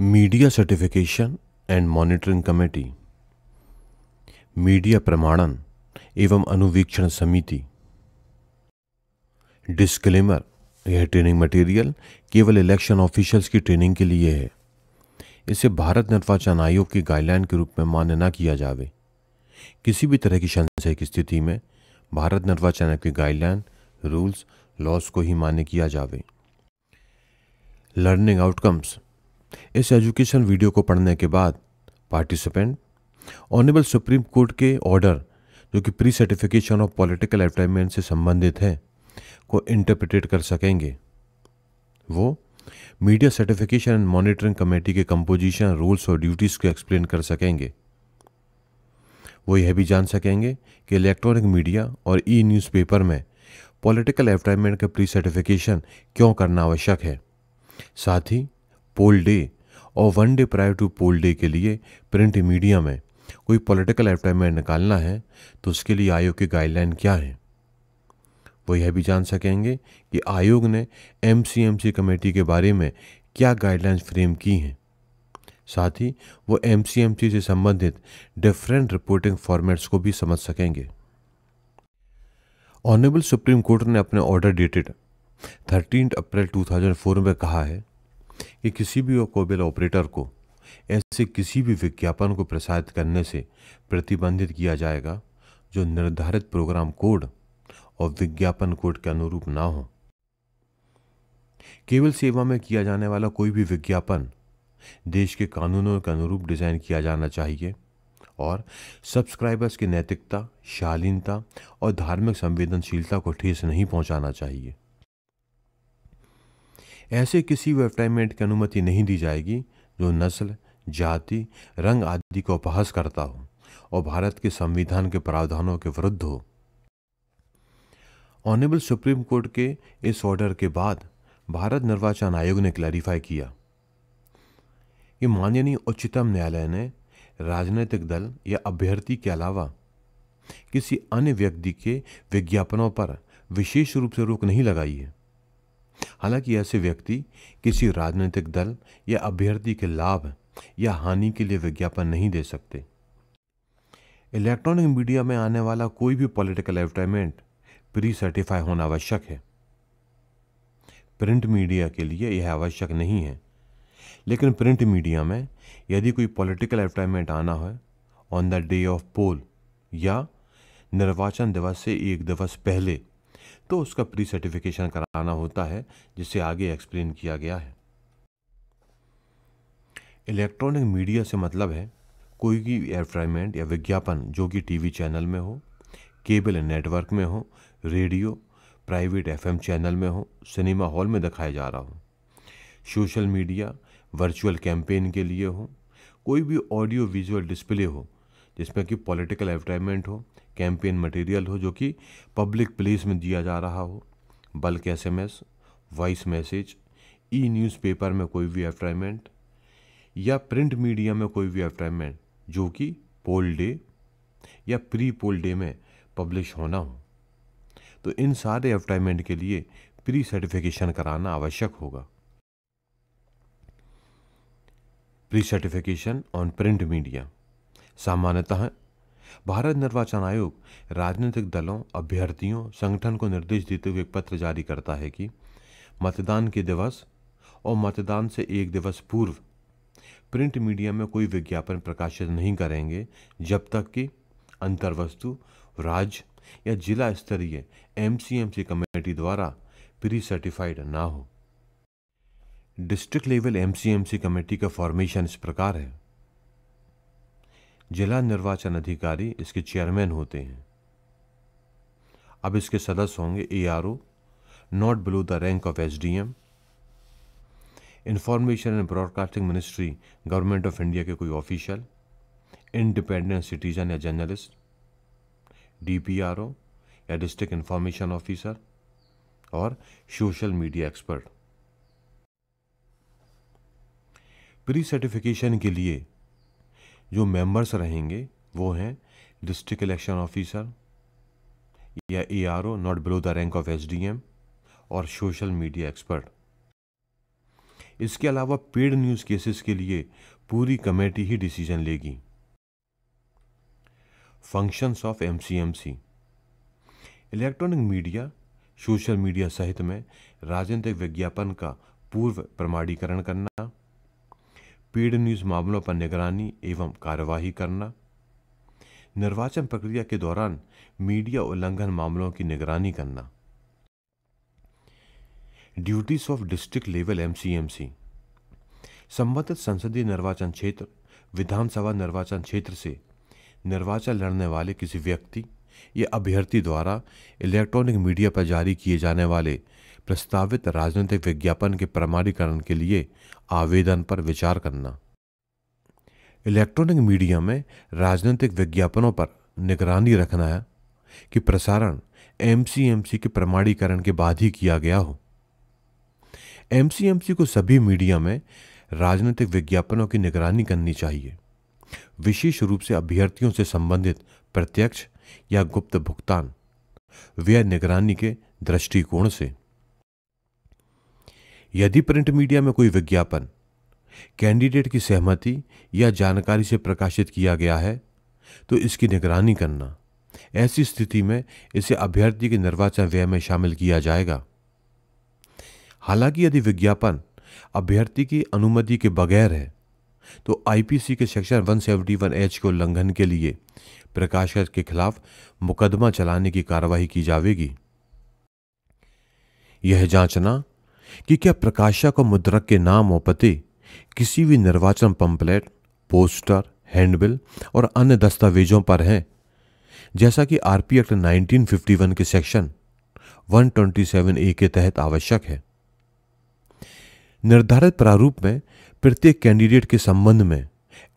media certification and monitoring committee media प्रमाणन एवं अनुवीक्षण समिति डिस्क्लेमर यह ट्रेनिंग मटेरियल केवल इलेक्शन ऑफिशियल्स की ट्रेनिंग के लिए है इसे भारत निर्वाचन आयोग की गाइडलाइन के रूप में मान्य न किया जावे किसी भी तरह की संशय की स्थिति में भारत निर्वाचन आयोग की गाइडलाइन रूल्स लॉस को ही मान्य किया जावे लर्निंग आउटकम्स इस एजुकेशन वीडियो को पढ़ने के बाद पार्टिसिपेंट ऑनेबल सुप्रीम कोर्ट के ऑर्डर जो कि pre certification of political advertisement से संबंधित हैं को इंटरप्रिटेट कर सकेंगे वो media certification and monitoring committee के कंपोजिशन रूल्स और ड्यूटीज़ को एक्सप्लेन कर सकेंगे वो यह भी जान सकेंगे कि इलेक्ट्रॉनिक मीडिया और ई न्यूज़पेपर में पॉलिटिकल एडवर्टाइजमेंट का प्री सर्टिफिकेशन क्यों करना आवश्यक है साथ ही पोल डे और one day prior to poll day के लिए प्रिंट मीडिया में कोई पॉलिटिकल एडवर्टाइजमेंट निकालना है तो उसके लिए आयोग की गाइडलाइन क्या हैं वो यह भी जान सकेंगे कि आयोग ने एम कमेटी के बारे में क्या गाइडलाइंस फ्रेम की हैं साथ ही वो एम से संबंधित डिफरेंट रिपोर्टिंग फॉर्मेट्स को भी समझ सकेंगे ऑनरेबल सुप्रीम कोर्ट ने अपने ऑर्डर डेटेड थर्टीन अप्रैल 2004 में कहा है कि किसी भी कोबिल ऑपरेटर को ऐसे किसी भी विज्ञापन को प्रसारित करने से प्रतिबंधित किया जाएगा जो निर्धारित प्रोग्राम कोड और विज्ञापन कोड के अनुरूप ना हो केवल सेवा में किया जाने वाला कोई भी विज्ञापन देश के कानूनों के अनुरूप डिज़ाइन किया जाना चाहिए और सब्सक्राइबर्स की नैतिकता शालीनता और धार्मिक संवेदनशीलता को ठेस नहीं पहुंचाना चाहिए ऐसे किसी व्यवसाय की अनुमति नहीं दी जाएगी जो नस्ल जाति रंग आदि को अपहास करता हो और भारत के संविधान के प्रावधानों के विरुद्ध हो ऑनेबल सुप्रीम कोर्ट के इस ऑर्डर के बाद भारत निर्वाचन आयोग ने क्लैरिफाई किया कि माननीय उच्चतम न्यायालय ने राजनीतिक दल या अभ्यर्थी के अलावा किसी अन्य व्यक्ति के विज्ञापनों पर विशेष रूप से रोक नहीं लगाई है हालांकि ऐसे व्यक्ति किसी राजनीतिक दल या अभ्यर्थी के लाभ या हानि के लिए विज्ञापन नहीं दे सकते इलेक्ट्रॉनिक मीडिया में आने वाला कोई भी पॉलिटिकल एडवर्टाइजमेंट प्री सर्टिफाई होना आवश्यक है प्रिंट मीडिया के लिए यह आवश्यक नहीं है लेकिन प्रिंट मीडिया में यदि कोई पॉलिटिकल एडवर्टाइजमेंट आना है on the day of poll या निर्वाचन दिवस से एक दिवस पहले तो उसका प्री सर्टिफिकेशन कराना होता है जिसे आगे एक्सप्लेन किया गया है इलेक्ट्रॉनिक मीडिया से मतलब है कोई भी एडवर्टाइजमेंट या विज्ञापन जो कि टीवी चैनल में हो केबल नेटवर्क में हो रेडियो प्राइवेट एफएम चैनल में हो सिनेमा हॉल में दिखाया जा रहा हो सोशल मीडिया वर्चुअल कैंपेन के लिए हो कोई भी ऑडियो विजुअल डिस्प्ले हो जिसमें कि पॉलिटिकल एडवर्टाइजमेंट हो कैंपेन मटेरियल हो जो कि पब्लिक प्लेस में दिया जा रहा हो bulk SMS, voice message e newspaper में कोई भी एडवर्टाइजमेंट या प्रिंट मीडिया में कोई भी एडवर्टाइजमेंट जो कि पोल डे या प्री पोल डे में पब्लिश होना हो तो इन सारे एडवर्टाइजमेंट के लिए प्री सर्टिफिकेशन कराना आवश्यक होगा pre certification on print media सामान्यतः भारत निर्वाचन आयोग राजनीतिक दलों अभ्यर्थियों संगठन को निर्देश देते हुए एक पत्र जारी करता है कि मतदान के दिवस और मतदान से एक दिवस पूर्व प्रिंट मीडिया में कोई विज्ञापन प्रकाशित नहीं करेंगे जब तक कि अंतर्वस्तु राज्य या जिला स्तरीय एमसीएमसी कमेटी द्वारा प्री सर्टिफाइड ना हो डिस्ट्रिक्ट लेवल एमसीएमसी कमेटी का फॉर्मेशन इस प्रकार है जिला निर्वाचन अधिकारी इसके चेयरमैन होते हैं अब इसके सदस्य होंगे A R O not below the rank of S D M information and broadcasting ministry government of India के कोई ऑफिशियल इंडिपेंडेंट सिटीजन या journalist D P R O या डिस्ट्रिक्ट इंफॉर्मेशन ऑफिसर और social media expert pre certification के लिए जो members रहेंगे वो हैं डिस्ट्रिक्ट इलेक्शन ऑफिसर या A R O not below the rank of S D M और सोशल मीडिया एक्सपर्ट इसके अलावा पेड न्यूज़ केसेस के लिए पूरी कमेटी ही डिसीजन लेगी functions of M C M C electronic media social media सहित में राजनीतिक विज्ञापन का पूर्व प्रमाणीकरण करना पेड न्यूज मामलों पर निगरानी एवं कार्यवाही करना निर्वाचन प्रक्रिया के दौरान मीडिया उल्लंघन मामलों की निगरानी करना duties of district level MCMC संबंधित संसदीय निर्वाचन क्षेत्र विधानसभा निर्वाचन क्षेत्र से निर्वाचन लड़ने वाले किसी व्यक्ति या अभ्यर्थी द्वारा इलेक्ट्रॉनिक मीडिया पर जारी किए जाने वाले प्रस्तावित राजनीतिक विज्ञापन के प्रमाणीकरण के लिए आवेदन पर विचार करना इलेक्ट्रॉनिक मीडिया में राजनीतिक विज्ञापनों पर निगरानी रखना है कि प्रसारण एम के प्रमाणीकरण के बाद ही किया गया हो एम को सभी मीडिया में राजनीतिक विज्ञापनों की निगरानी करनी चाहिए विशेष रूप से अभ्यर्थियों से संबंधित प्रत्यक्ष या गुप्त भुगतान व्यय निगरानी के दृष्टिकोण से यदि प्रिंट मीडिया में कोई विज्ञापन कैंडिडेट की सहमति या जानकारी से प्रकाशित किया गया है तो इसकी निगरानी करना ऐसी स्थिति में इसे अभ्यर्थी के निर्वाचन व्यय में शामिल किया जाएगा हालांकि यदि विज्ञापन अभ्यर्थी की अनुमति के बगैर है तो आईपीसी के section one seventy one H के उल्लंघन के लिए प्रकाशक के खिलाफ मुकदमा चलाने की कार्रवाई की जाएगी यह जांचना कि क्या प्रकाशक और मुद्रक के नाम और पते किसी भी निर्वाचन पंपलेट पोस्टर हैंडबिल और अन्य दस्तावेजों पर हैं जैसा कि आरपी एक्ट 1951 के सेक्शन 127 ए के तहत आवश्यक है निर्धारित प्रारूप में प्रत्येक कैंडिडेट के संबंध में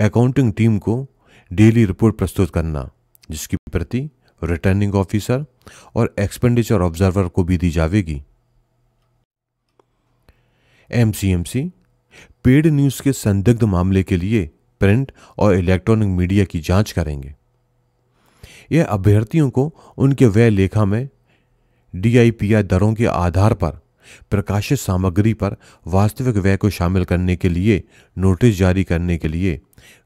अकाउंटिंग टीम को डेली रिपोर्ट प्रस्तुत करना जिसकी प्रति रिटर्निंग ऑफिसर और एक्सपेंडिचर ऑब्जर्वर को भी दी जाएगी एमसीएमसी पेड न्यूज के संदिग्ध मामले के लिए प्रिंट और इलेक्ट्रॉनिक मीडिया की जांच करेंगे यह अभ्यर्थियों को उनके व्यय लेखा में डीआईपीआर दरों के आधार पर प्रकाशित सामग्री पर वास्तविक व्यय को शामिल करने के लिए नोटिस जारी करने के लिए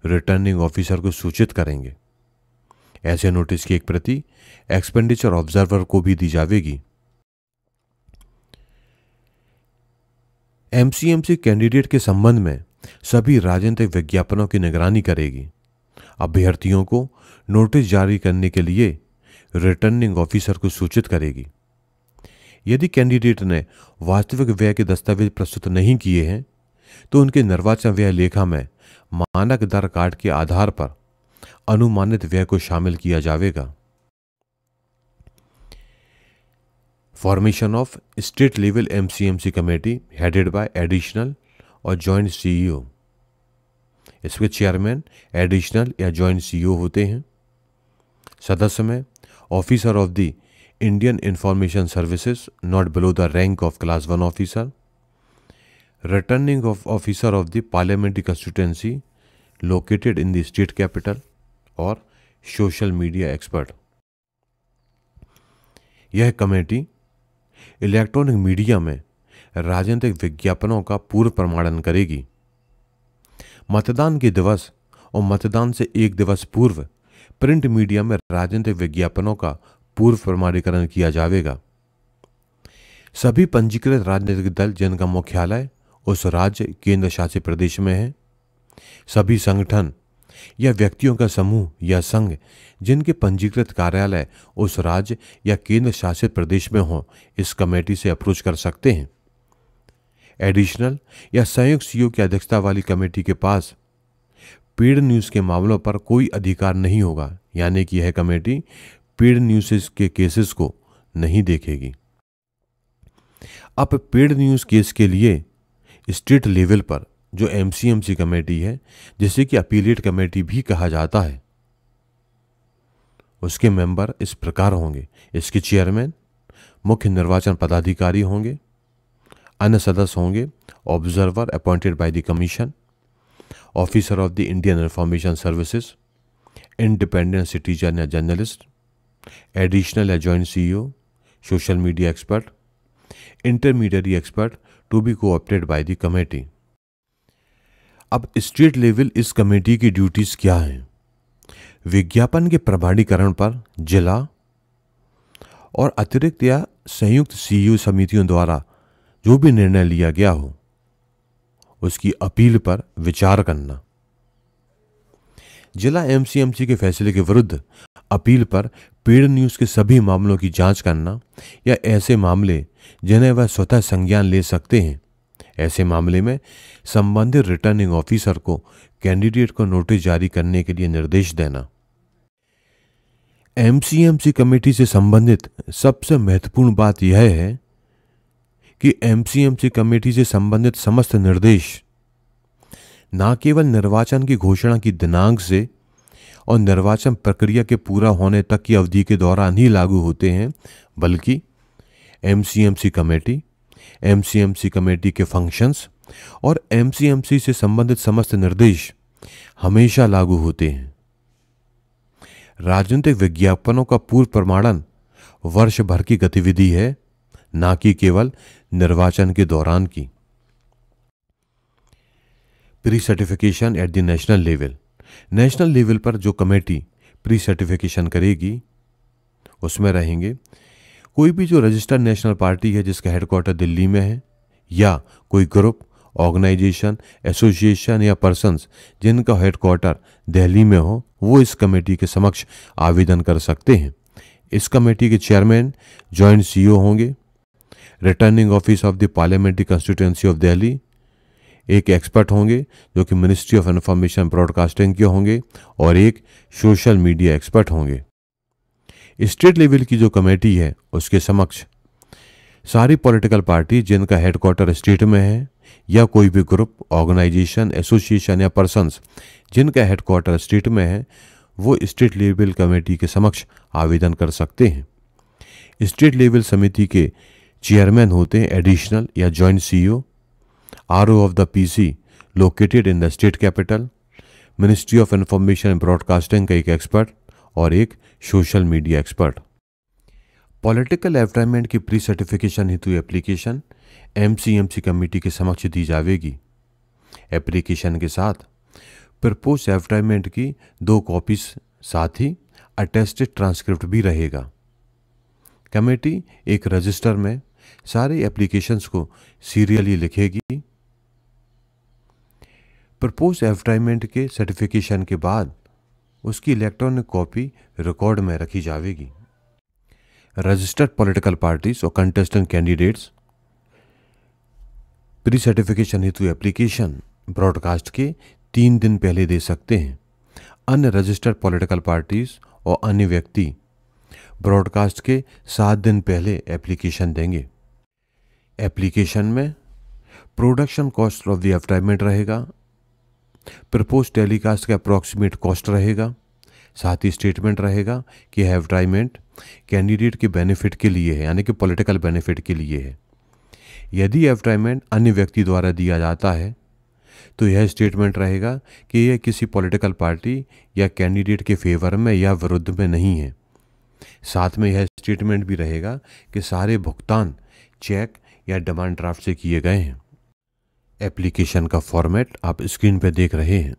रिटर्निंग ऑफिसर को सूचित करेंगे ऐसे नोटिस की एक प्रति एक्सपेंडिचर ऑब्जर्वर को भी दी जाएगी एमसीएमसी कैंडिडेट के संबंध में सभी राजनीतिक विज्ञापनों की निगरानी करेगी अभ्यर्थियों को नोटिस जारी करने के लिए रिटर्निंग ऑफिसर को सूचित करेगी यदि कैंडिडेट ने वास्तविक व्यय के दस्तावेज प्रस्तुत नहीं किए हैं तो उनके निर्वाचन व्यय लेखा में मानक दर कार्ड के आधार पर अनुमानित व्यय को शामिल किया जाएगा level M C M C committee headed by additional और जॉइंट सीईओ इसके चेयरमैन एडिशनल या जॉइंट सीईओ e होते हैं सदस्य में officer of the Indian information services not below the rank of class one officer returning of officer of the parliamentary constituency located in the state capital और social media expert यह committee electronic media में राजनीतिक विज्ञापनों का पूर्व प्रमाणन करेगी मतदान के दिवस और मतदान से एक दिवस पूर्व प्रिंट मीडिया में राजनीतिक विज्ञापनों का पूर्व प्रमाणीकरण किया जाएगा सभी पंजीकृत राजनीतिक दल जिनका मुख्यालय उस राज्य केंद्र शासित प्रदेश में है सभी संगठन या व्यक्तियों का समूह या संघ जिनके पंजीकृत कार्यालय उस राज्य या केंद्र शासित प्रदेश में हों इस कमेटी से अप्रोच कर सकते हैं एडिशनल या संयुक्त सीओ की अध्यक्षता वाली कमेटी के पास पेड न्यूज के मामलों पर कोई अधिकार नहीं होगा यानी कि यह कमेटी पेड न्यूज के केसेस को नहीं देखेगी अब पेड न्यूज केस के लिए स्टेट लेवल पर जो एमसीएमसी कमेटी है जिसे कि अपीलेट कमेटी भी कहा जाता है उसके मेंबर इस प्रकार होंगे इसके चेयरमैन मुख्य निर्वाचन पदाधिकारी होंगे अन्य सदस्य होंगे observer appointed by the commission officer of the Indian information services independent citizen या जर्नलिस्ट एडिशनल या joint CEO social media expert intermediary expert to be coopted by the committee अब स्टेट लेवल इस कमेटी की duties क्या हैं विज्ञापन के प्रमाणीकरण पर जिला और अतिरिक्त या संयुक्त सीईओ समितियों द्वारा जो भी निर्णय लिया गया हो उसकी अपील पर विचार करना जिला एमसीएमसी के फैसले के विरुद्ध अपील पर पेड न्यूज के सभी मामलों की जांच करना या ऐसे मामले जिन्हें वह स्वतः संज्ञान ले सकते हैं ऐसे मामले में संबंधित रिटर्निंग ऑफिसर को कैंडिडेट को नोटिस जारी करने के लिए निर्देश देना एमसीएमसी कमेटी से संबंधित सबसे महत्वपूर्ण बात यह है कि एमसीएमसी कमेटी से संबंधित समस्त निर्देश न केवल निर्वाचन की घोषणा की दिनांक से और निर्वाचन प्रक्रिया के पूरा होने तक की अवधि के दौरान ही लागू होते हैं बल्कि एमसीएमसी कमेटी एमसीएमसी कमेटी के फंक्शंस और एमसीएमसी से संबंधित समस्त निर्देश हमेशा लागू होते हैं राजनीतिक विज्ञापनों का पूर्व प्रमाणन वर्ष भर की गतिविधि है ना कि केवल निर्वाचन के दौरान की pre certification at the national level national level पर जो कमेटी प्री सर्टिफिकेशन करेगी उसमें रहेंगे कोई भी जो रजिस्टर्ड नेशनल पार्टी है जिसका हेडक्वार्टर दिल्ली में है या कोई ग्रुप ऑर्गेनाइजेशन एसोसिएशन या पर्सनस जिनका हेडक्वार्टर दिल्ली में हो वो इस कमेटी के समक्ष आवेदन कर सकते हैं इस कमेटी के चेयरमैन जॉइंट सी होंगे returning office of the parliamentary constituency of Delhi एक एक्सपर्ट होंगे जो कि मिनिस्ट्री ऑफ इंफॉर्मेशन ब्रॉडकास्टिंग के होंगे और एक सोशल मीडिया एक्सपर्ट होंगे स्टेट लेवल की जो कमेटी है उसके समक्ष सारी पॉलिटिकल पार्टी जिनका हेडक्वार्टर स्टेट में है या कोई भी ग्रुप ऑर्गेनाइजेशन एसोसिएशन या पर्सनस जिनका हेडक्वार्टर स्टेट में है वो स्टेट लेवल कमेटी के समक्ष आवेदन कर सकते हैं स्टेट लेवल समिति के चेयरमैन होते हैं एडिशनल या joint CEO RO of the PC located in the state capital ministry of information and broadcasting का एक एक्सपर्ट और एक social media expert political advertisement की प्री सर्टिफिकेशन हेतु एप्लीकेशन एमसीएमसी कमेटी के समक्ष दी जाएगी एप्लीकेशन के साथ प्रपोज एवटाइमेंट की दो कॉपीज साथ ही अटेस्टेड ट्रांसक्रिप्ट भी रहेगा कमेटी एक रजिस्टर में सारे एप्लीकेशंस को सीरियली लिखेगी प्रपोज एडवर्टाइजमेंट के सर्टिफिकेशन के बाद उसकी इलेक्ट्रॉनिक कॉपी रिकॉर्ड में रखी जाएगी रजिस्टर्ड पॉलिटिकल पार्टीज और कंटेस्टेंट कैंडिडेट्स प्री सर्टिफिकेशन हेतु एप्लीकेशन ब्रॉडकास्ट के तीन दिन पहले दे सकते हैं अन्य रजिस्टर्ड पॉलिटिकल पार्टीज और अन्य व्यक्ति ब्रॉडकास्ट के सात दिन पहले एप्लीकेशन देंगे एप्लीकेशन में production cost of the advertisement रहेगा प्रपोज टेलीकास्ट का अप्रॉक्सीमेट कॉस्ट रहेगा साथ ही स्टेटमेंट रहेगा कि एडवर्टाइजमेंट कैंडिडेट के बेनिफिट के लिए है यानी कि पॉलिटिकल बेनिफिट के लिए है यदि एडवर्टाइजमेंट अन्य व्यक्ति द्वारा दिया जाता है तो यह स्टेटमेंट रहेगा कि यह किसी पॉलिटिकल पार्टी या कैंडिडेट के फेवर में या विरुद्ध में नहीं है साथ में यह स्टेटमेंट भी रहेगा कि सारे भुगतान चेक या डिमांड ड्राफ्ट से किए गए हैं एप्लीकेशन का फॉर्मेट आप स्क्रीन पे देख रहे हैं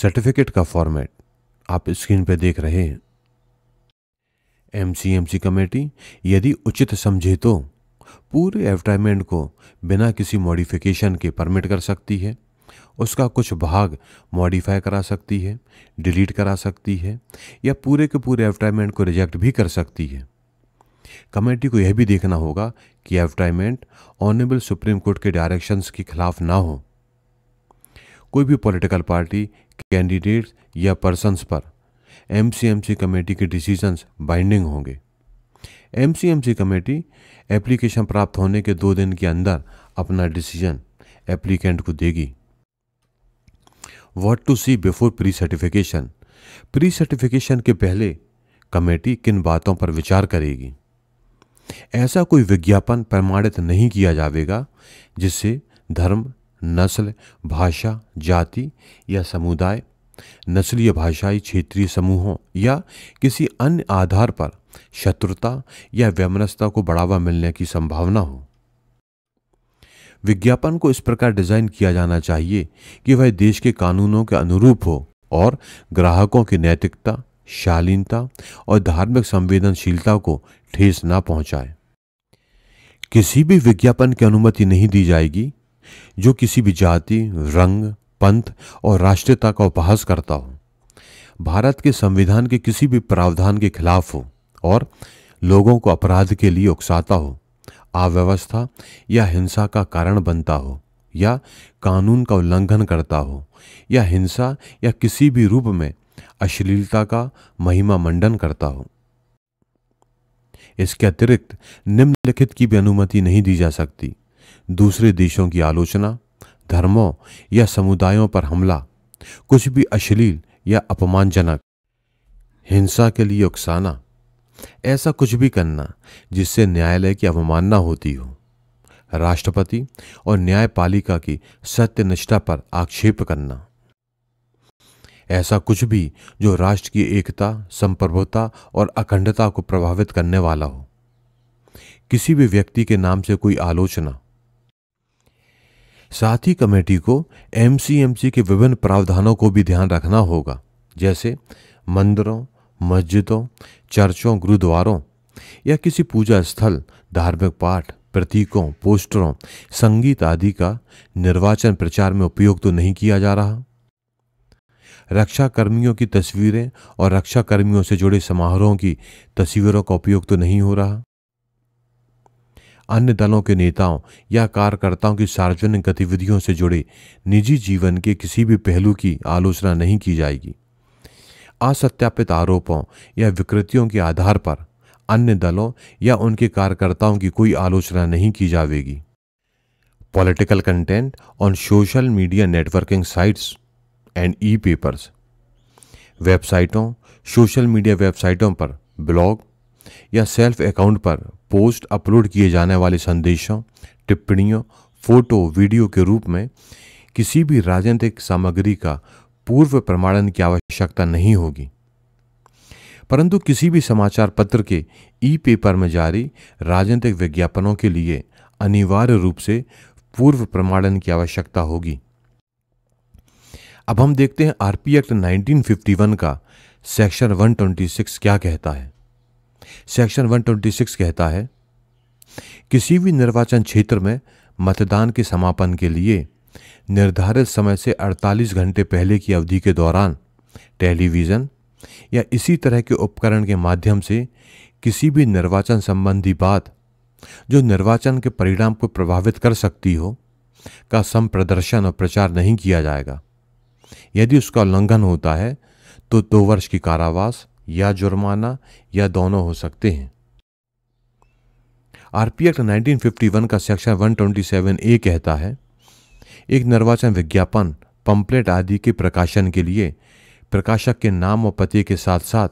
सर्टिफिकेट का फॉर्मेट आप स्क्रीन पे देख रहे हैं एमसीएमसी कमेटी यदि उचित समझे तो पूरे एडवर्टाइजमेंट को बिना किसी मॉडिफिकेशन के परमिट कर सकती है उसका कुछ भाग मॉडिफाई करा सकती है डिलीट करा सकती है या पूरे के पूरे एडवर्टाइजमेंट को रिजेक्ट भी कर सकती है कमेटी को यह भी देखना होगा कि एडवर्टाइजमेंट ऑनरेबल सुप्रीम कोर्ट के डायरेक्शंस के खिलाफ ना हो कोई भी पॉलिटिकल पार्टी कैंडिडेट्स या पर्सनस पर एमसीएमसी कमेटी के डिसीजंस बाइंडिंग होंगे एमसीएमसी कमेटी एप्लीकेशन प्राप्त होने के दो दिन के अंदर अपना डिसीजन एप्लीकेंट को देगी what to see before pre certification pre certification के पहले कमेटी किन बातों पर विचार करेगी ऐसा कोई विज्ञापन प्रमाणित नहीं किया जाएगा जिससे धर्म नस्ल भाषा जाति या समुदाय नस्लीय भाषाई क्षेत्रीय समूहों या किसी अन्य आधार पर शत्रुता या व्यमनस्ता को बढ़ावा मिलने की संभावना हो विज्ञापन को इस प्रकार डिजाइन किया जाना चाहिए कि वह देश के कानूनों के अनुरूप हो और ग्राहकों की नैतिकता शालीनता और धार्मिक संवेदनशीलता को ठेस ना पहुंचाए किसी भी विज्ञापन की अनुमति नहीं दी जाएगी जो किसी भी जाति रंग पंथ और राष्ट्रीयता का उपहास करता हो भारत के संविधान के किसी भी प्रावधान के खिलाफ हो और लोगों को अपराध के लिए उकसाता हो अव्यवस्था या हिंसा का कारण बनता हो या कानून का उल्लंघन करता हो या हिंसा या किसी भी रूप में अश्लीलता का महिमा मंडन करता हो इसके अतिरिक्त निम्नलिखित की भी अनुमति नहीं दी जा सकती दूसरे देशों की आलोचना धर्मों या समुदायों पर हमला कुछ भी अश्लील या अपमानजनक हिंसा के लिए उकसाना ऐसा कुछ भी करना जिससे न्यायालय की अवमानना होती हो राष्ट्रपति और न्यायपालिका की सत्यनिष्ठा पर आक्षेप करना ऐसा कुछ भी जो राष्ट्र की एकता संप्रभुता और अखंडता को प्रभावित करने वाला हो किसी भी व्यक्ति के नाम से कोई आलोचना साथ ही कमेटी को एमसीएमसी के विभिन्न प्रावधानों को भी ध्यान रखना होगा जैसे मंदिरों मस्जिदों चर्चों गुरुद्वारों या किसी पूजा स्थल धार्मिक पाठ प्रतीकों पोस्टरों संगीत आदि का निर्वाचन प्रचार में उपयोग तो नहीं किया जा रहा रक्षा कर्मियों की तस्वीरें और रक्षा कर्मियों से जुड़े समारोहों की तस्वीरों का उपयोग तो नहीं हो रहा अन्य दलों के नेताओं या कार्यकर्ताओं की सार्वजनिक गतिविधियों से जुड़े निजी जीवन के किसी भी पहलू की आलोचना नहीं की जाएगी असत्यापित आरोपों या विकृतियों के आधार पर अन्य दलों या उनके कार्यकर्ताओं की कोई आलोचना नहीं की जाएगी political content on social media networking sites and E papers वेबसाइटों सोशल मीडिया वेबसाइटों पर ब्लॉग या सेल्फ अकाउंट पर पोस्ट अपलोड किए जाने वाले संदेशों टिप्पणियों फोटो वीडियो के रूप में किसी भी राजनीतिक सामग्री का पूर्व प्रमाणन की आवश्यकता नहीं होगी परंतु किसी भी समाचार पत्र के ई पेपर में जारी राजनीतिक विज्ञापनों के लिए अनिवार्य रूप से पूर्व प्रमाणन की आवश्यकता होगी अब हम देखते हैं आरपी एक्ट 1951 का सेक्शन 126 क्या कहता है सेक्शन 126 कहता है किसी भी निर्वाचन क्षेत्र में मतदान के समापन के लिए निर्धारित समय से 48 घंटे पहले की अवधि के दौरान टेलीविज़न या इसी तरह के उपकरण के माध्यम से किसी भी निर्वाचन संबंधी बात जो निर्वाचन के परिणाम को प्रभावित कर सकती हो का सम प्रदर्शन और प्रचार नहीं किया जाएगा यदि उसका उल्लंघन होता है तो दो वर्ष की कारावास या जुर्माना या दोनों हो सकते हैं आरपी एक्ट 1951 का सेक्शन 127 ए कहता है एक निर्वाचन विज्ञापन पंपलेट आदि के प्रकाशन के लिए प्रकाशक के नाम और पते के साथ साथ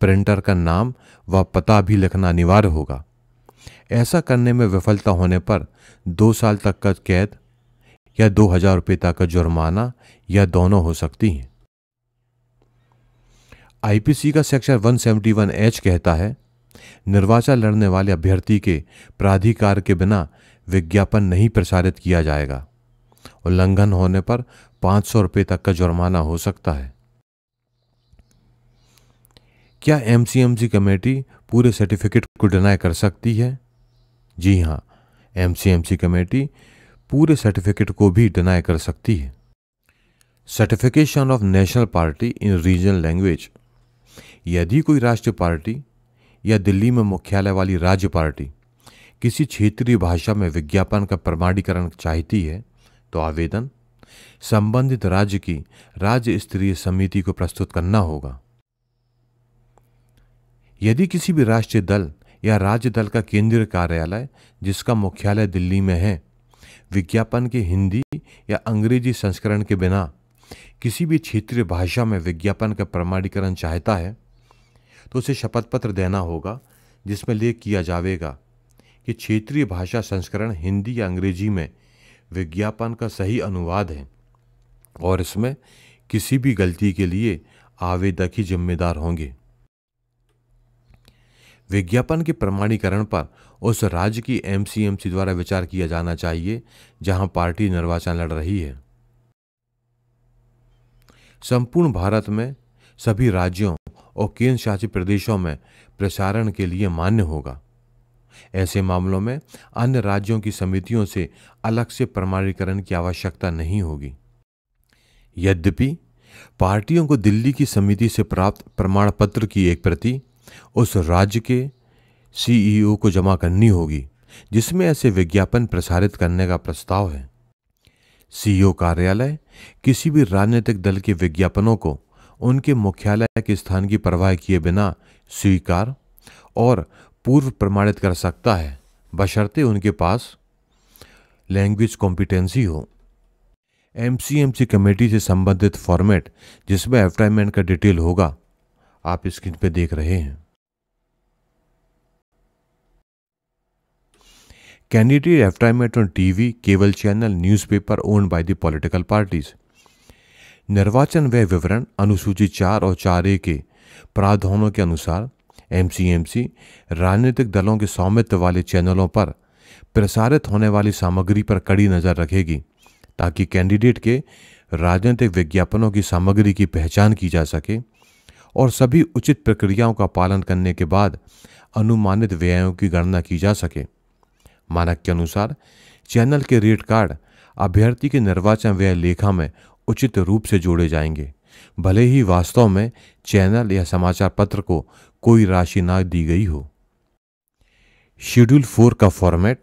प्रिंटर का नाम व पता भी लिखना अनिवार्य होगा ऐसा करने में विफलता होने पर दो साल तक का कैद या दो हजार रुपये तक का जुर्माना या दोनों हो सकती हैं आईपीसी का सेक्शन 171 एच कहता है निर्वाचन लड़ने वाले अभ्यर्थी के प्राधिकार के बिना विज्ञापन नहीं प्रसारित किया जाएगा उल्लंघन होने पर पांच सौ रुपये तक का जुर्माना हो सकता है क्या एमसीएमसी कमेटी पूरे सर्टिफिकेट को डिनाई कर सकती है जी हाँ एमसीएमसी कमेटी पूरे सर्टिफिकेट को भी डिनाई कर सकती है certification of national party in regional language यदि कोई राष्ट्रीय पार्टी या दिल्ली में मुख्यालय वाली राज्य पार्टी किसी क्षेत्रीय भाषा में विज्ञापन का प्रमाणीकरण चाहती है तो आवेदन संबंधित राज्य की राज्य स्तरीय समिति को प्रस्तुत करना होगा यदि किसी भी राष्ट्रीय दल या राज्य दल का केंद्रीय कार्यालय जिसका मुख्यालय दिल्ली में है विज्ञापन के हिंदी या अंग्रेजी संस्करण के बिना किसी भी क्षेत्रीय भाषा में विज्ञापन का प्रमाणीकरण चाहता है तो उसे शपथ पत्र देना होगा जिसमें लेख किया जाएगा कि क्षेत्रीय भाषा संस्करण हिंदी या अंग्रेजी में विज्ञापन का सही अनुवाद है और इसमें किसी भी गलती के लिए आवेदक ही जिम्मेदार होंगे विज्ञापन के प्रमाणीकरण पर उस राज्य की एमसीएमसी द्वारा विचार किया जाना चाहिए जहां पार्टी निर्वाचन लड़ रही है संपूर्ण भारत में सभी राज्यों और केंद्र शासित प्रदेशों में प्रसारण के लिए मान्य होगा ऐसे मामलों में अन्य राज्यों की समितियों से अलग से प्रमाणीकरण की आवश्यकता नहीं होगी यद्यपि पार्टियों को दिल्ली की समिति से प्राप्त प्रमाण पत्र की एक प्रति उस राज्य के सीईओ e को जमा करनी होगी जिसमें ऐसे विज्ञापन प्रसारित करने का प्रस्ताव है सीईओ e कार्यालय किसी भी राजनीतिक दल के विज्ञापनों को उनके मुख्यालय के स्थान की परवाह किए बिना स्वीकार और पूर्व प्रमाणित कर सकता है बशर्ते उनके पास लैंग्वेज कॉम्पिटेंसी हो एमसीएमसी कमेटी से संबंधित फॉर्मेट जिसमें एडवर्टाइजमेंट का डिटेल होगा आप स्क्रीन पर देख रहे हैं Candidate retirement on TV, cable channel newspaper owned by the political parties निर्वाचन व्यय विवरण अनुसूची चार और चार ए के प्रावधानों के अनुसार एमसीएमसी राजनीतिक दलों के स्वामित्व वाले चैनलों पर प्रसारित होने वाली सामग्री पर कड़ी नज़र रखेगी ताकि कैंडिडेट के राजनीतिक विज्ञापनों की सामग्री की पहचान की जा सके और सभी उचित प्रक्रियाओं का पालन करने के बाद अनुमानित व्ययों की गणना की जा सके मानक के अनुसार चैनल के रेट कार्ड अभ्यर्थी के निर्वाचन व्यय लेखा में उचित रूप से जोड़े जाएंगे भले ही वास्तव में चैनल या समाचार पत्र को कोई राशि ना दी गई हो शेड्यूल फोर का फॉर्मेट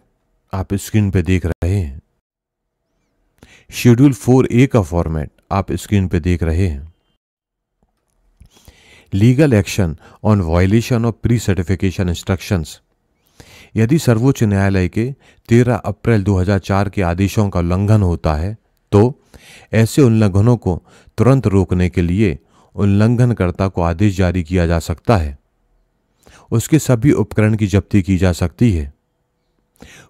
आप स्क्रीन पर देख रहे हैं शेड्यूल फोर ए का फॉर्मेट आप स्क्रीन पर देख रहे हैं legal action on violation of pre certification instructions यदि सर्वोच्च न्यायालय के 13 अप्रैल 2004 के आदेशों का उल्लंघन होता है तो ऐसे उल्लंघनों को तुरंत रोकने के लिए उल्लंघनकर्ता को आदेश जारी किया जा सकता है उसके सभी उपकरण की जब्ती की जा सकती है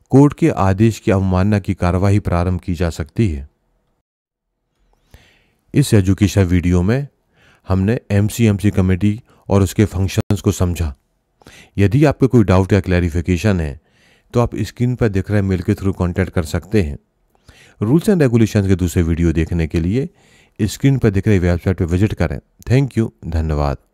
कोर्ट के आदेश की अवमानना की कार्यवाही प्रारंभ की जा सकती है इस एजुकेशन वीडियो में हमने एमसीएमसी कमेटी और उसके फंक्शंस को समझा यदि आपके कोई डाउट या क्लैरिफिकेशन है तो आप स्क्रीन पर दिख रहे मेल के थ्रू कॉन्टैक्ट कर सकते हैं रूल्स एंड रेगुलेशन के दूसरे वीडियो देखने के लिए स्क्रीन पर दिख रही वेबसाइट पर विजिट करें थैंक यू धन्यवाद